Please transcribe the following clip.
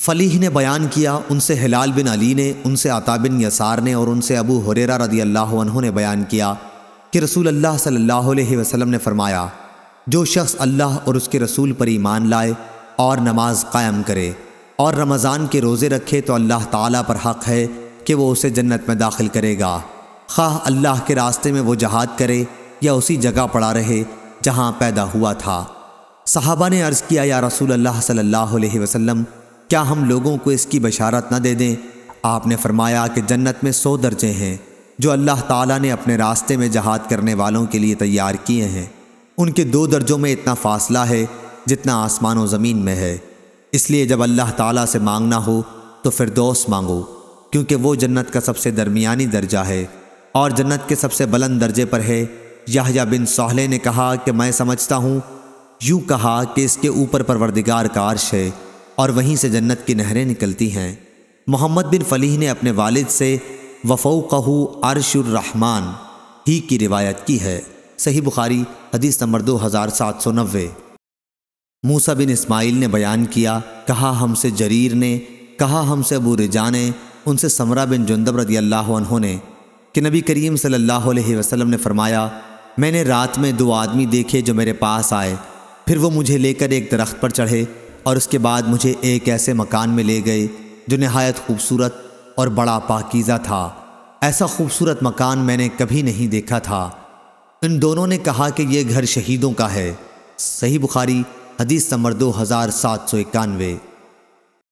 फलीह ने बयान किया उनसे हिलाल बिन अली ने उनसे आता बिन यसार ने और उनसे अबू हुरेरा रदी अल्लाह ने बयान किया कि रसूल अल्लाह सल्लल्लाहु अलैहि वसल्लम ने फरमाया जो शख्स अल्लाह और उसके रसूल पर ईमान लाए और नमाज कायम करे और रमज़ान के रोज़े रखे तो अल्लाह ताला पर हक़ है कि वो उसे जन्नत में दाखिल करेगा खा अल्लाह के रास्ते में वो जहाद करे या उसी जगह पड़ा रहे जहाँ पैदा हुआ था साहबा ने अर्ज़ किया या रसूल अल्लाह सल्लल्लाहु अलैहि वसल्लम क्या हम लोगों को इसकी बशारत न दे दें आपने फरमाया कि जन्नत में सौ दर्जे हैं जो अल्लाह ताला ने अपने रास्ते में जहाद करने वालों के लिए तैयार किए हैं उनके दो दर्जों में इतना फ़ासला है जितना आसमान और ज़मीन में है इसलिए जब अल्लाह ताला से मांगना हो तो फिर दोस्त मांगो क्योंकि वो जन्नत का सबसे दरमियानी दर्जा है और जन्नत के सबसे बुलंद दर्जे पर है याहया बिन सोहले ने कहा कि मैं समझता हूँ यूँ कहा कि इसके ऊपर परवरदिगार का अर्श है और वहीं से जन्नत की नहरें निकलती हैं मोहम्मद बिन फलीह ने अपने वालिद से वफ़ोकहू रहमान ही की रिवायत की है सही बुखारी हदीस नंबर दो हज़ार सात सौ नब्बे मूसा बिन इस्माइल ने बयान किया कहा हमसे जरीर ने कहा हमसे अबू रिजा ने उनसे समरा बिन जुंदब रदी अल्लाह ने कि नबी करीम सल्लल्लाहु अलैहि वसल्लम ने फरमाया मैंने रात में दो आदमी देखे जो मेरे पास आए फिर वो मुझे लेकर एक दरख्त पर चढ़े और उसके बाद मुझे एक ऐसे मकान में ले गए जो नहायत खूबसूरत और बड़ा पाकिज़ा था ऐसा खूबसूरत मकान मैंने कभी नहीं देखा था इन दोनों ने कहा कि यह घर शहीदों का है सही बुखारी हदीस नंबर दो हज़ार सात सौ इक्यानवे